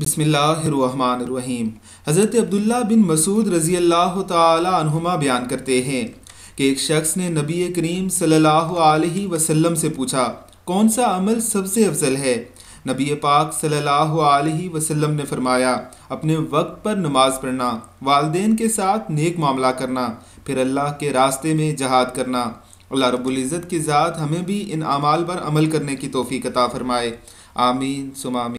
बसमीम हज़रत अब्दुल्ला बिन मसूद रज़ी अल्लाह तुमा बयान करते हैं कि एक शख्स ने नबी करीम सल्लल्लाहु अलैहि वसल्लम से पूछा कौन सा अमल सबसे अफजल है नबी पाक सल्लल्लाहु अलैहि वसल्लम ने फरमाया अपने वक्त पर नमाज पढ़ना वालदेन के साथ नेक मामला करना फिर अल्लाह के रास्ते में जहाद करना अल्लाह रब्ज़त की ज़ात हमें भी इन अमाल पर अमल करने की तोफ़ी कता फ़रमाए आमीन सुमामीन